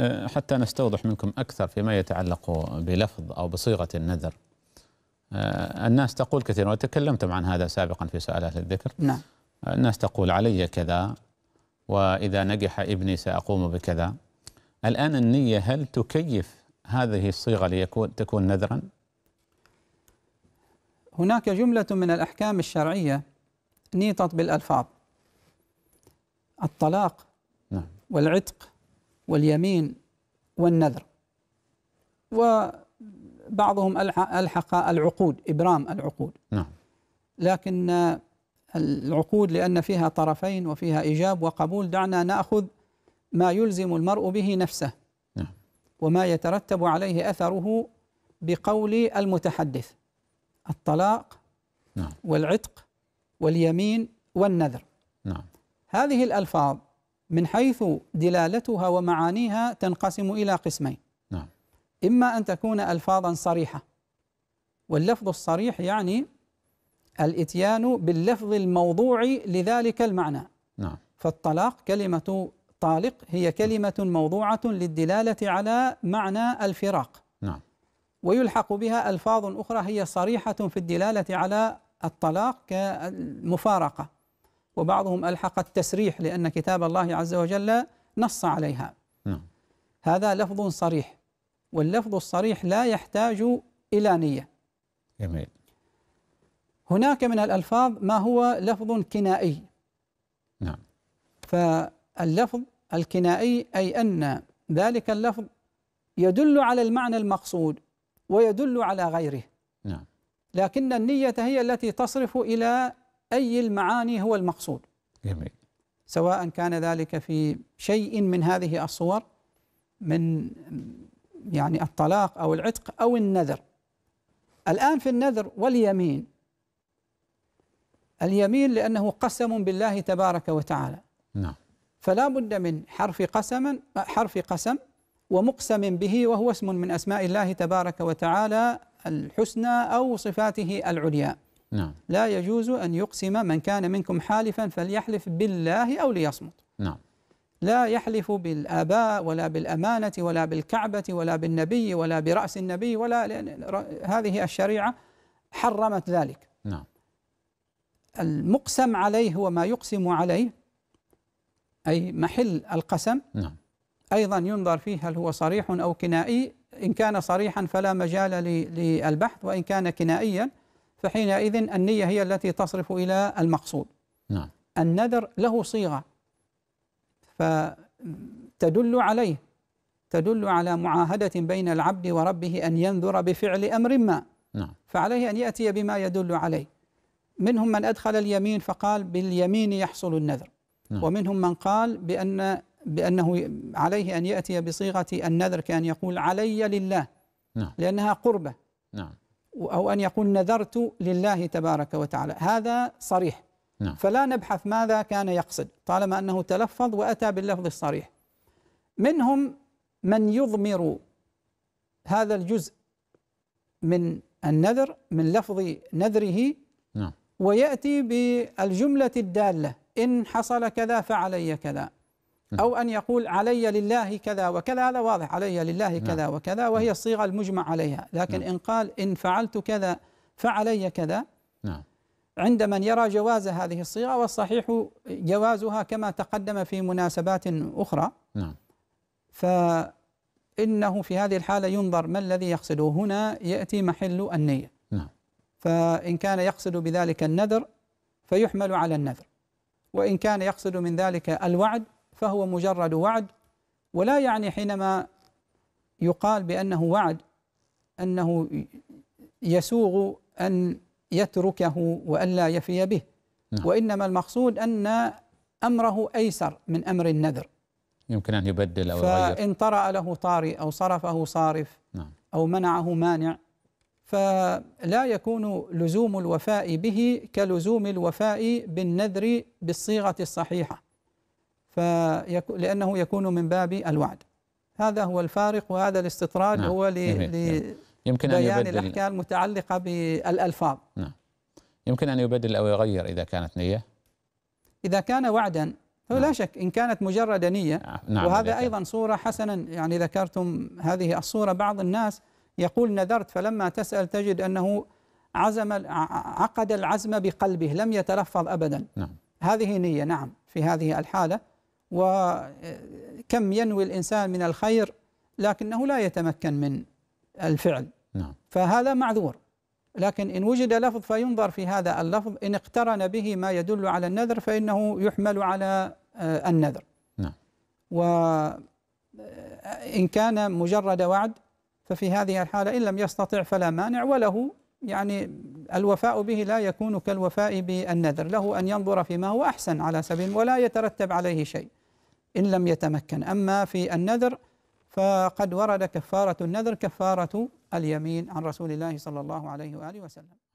أه، حتى نستوضح منكم أكثر فيما يتعلق بلفظ أو بصيغة النذر أه، الناس تقول كثيرا وتكلمتم عن هذا سابقا في سؤال أهل الذكر نعم الناس تقول علي كذا وإذا نجح ابني سأقوم بكذا الآن النية هل تكيف هذه الصيغة ليكون تكون نذرا؟ هناك جملة من الأحكام الشرعية نيطت بالألفاظ الطلاق نعم. والعتق واليمين والنذر وبعضهم ألحق العقود إبرام العقود نعم لكن العقود لأن فيها طرفين وفيها إيجاب وقبول دعنا نأخذ ما يلزم المرء به نفسه نعم. وما يترتب عليه أثره بقول المتحدث الطلاق نعم. والعتق واليمين والنذر نعم. هذه الألفاظ من حيث دلالتها ومعانيها تنقسم إلى قسمين نعم. إما أن تكون ألفاظا صريحة واللفظ الصريح يعني الإتيان باللفظ الموضوع لذلك المعنى نعم. فالطلاق كلمة طالق هي كلمة موضوعة للدلالة على معنى الفراق نعم. ويلحق بها ألفاظ أخرى هي صريحة في الدلالة على الطلاق كالمفارقة وبعضهم ألحق التسريح لأن كتاب الله عز وجل نص عليها نعم. هذا لفظ صريح واللفظ الصريح لا يحتاج إلى نية جميل هناك من الألفاظ ما هو لفظ كنائي نعم فاللفظ الكنائي أي أن ذلك اللفظ يدل على المعنى المقصود ويدل على غيره نعم لكن النية هي التي تصرف إلى أي المعاني هو المقصود جميل سواء كان ذلك في شيء من هذه الصور من يعني الطلاق أو العتق أو النذر الآن في النذر واليمين اليمين لأنه قسم بالله تبارك وتعالى نعم فلا بد من حرف قسما حرف قسم ومقسم به وهو اسم من أسماء الله تبارك وتعالى الحسنى أو صفاته العليا نعم لا يجوز أن يقسم من كان منكم حالفا فليحلف بالله أو ليصمت نعم لا يحلف بالآباء ولا بالأمانة ولا بالكعبة ولا بالنبي ولا برأس النبي ولا هذه الشريعة حرمت ذلك نعم المقسم عليه هو ما يقسم عليه أي محل القسم نعم أيضا ينظر فيه هل هو صريح أو كنائي إن كان صريحا فلا مجال للبحث وإن كان كنائيا فحينئذ النية هي التي تصرف إلى المقصود نعم. النذر له صيغة فتدل عليه تدل على معاهدة بين العبد وربه أن ينذر بفعل أمر ما نعم. فعليه أن يأتي بما يدل عليه منهم من أدخل اليمين فقال باليمين يحصل النذر نعم. ومنهم من قال بأن بأنه عليه أن يأتي بصيغة النذر كأن يقول علي لله نعم. لأنها قربة نعم أو أن يقول نذرت لله تبارك وتعالى هذا صريح نعم. فلا نبحث ماذا كان يقصد طالما أنه تلفظ وأتى باللفظ الصريح منهم من يضمر هذا الجزء من النذر من لفظ نذره نعم. ويأتي بالجملة الدالة إن حصل كذا فعلي كذا أو أن يقول علي لله كذا وكذا هذا واضح علي لله نعم. كذا وكذا وهي نعم. الصيغة المجمع عليها لكن نعم. إن قال إن فعلت كذا فعلي كذا نعم. عند من يرى جواز هذه الصيغة والصحيح جوازها كما تقدم في مناسبات أخرى نعم. فإنه في هذه الحالة ينظر ما الذي يقصده هنا يأتي محل النية نعم. فإن كان يقصد بذلك النذر فيحمل على النذر وإن كان يقصد من ذلك الوعد فهو مجرد وعد ولا يعني حينما يقال بأنه وعد أنه يسوغ أن يتركه وألا يفي به نعم. وإنما المقصود أن أمره أيسر من أمر النذر يمكن أن يبدل أو يغير فإن طرأ له طاري أو صرفه صارف نعم. أو منعه مانع فلا يكون لزوم الوفاء به كلزوم الوفاء بالنذر بالصيغة الصحيحة لأنه يكون من باب الوعد هذا هو الفارق وهذا الاستطراد نعم. هو ل يمكن أن يبدل الأحكام المتعلقة بالألفاظ نعم يمكن أن يبدل أو يغير إذا كانت نية إذا كان وعدا فلا نعم. شك إن كانت مجرد نية نعم, نعم، وهذا أيضا صورة حسنا يعني ذكرتم هذه الصورة بعض الناس يقول نذرت فلما تسأل تجد أنه عزم عقد العزم بقلبه لم يتلفظ أبدا نعم. هذه نية نعم في هذه الحالة وكم ينوي الإنسان من الخير لكنه لا يتمكن من الفعل نعم. فهذا معذور لكن إن وجد لفظ فينظر في هذا اللفظ إن اقترن به ما يدل على النذر فإنه يحمل على آه، النذر نعم. وإن آه، كان مجرد وعد ففي هذه الحالة إن لم يستطع فلا مانع وله يعني الوفاء به لا يكون كالوفاء بالنذر له أن ينظر فيما هو أحسن على سبيل ولا يترتب عليه شيء إن لم يتمكن أما في النذر فقد ورد كفارة النذر كفارة اليمين عن رسول الله صلى الله عليه وآله وسلم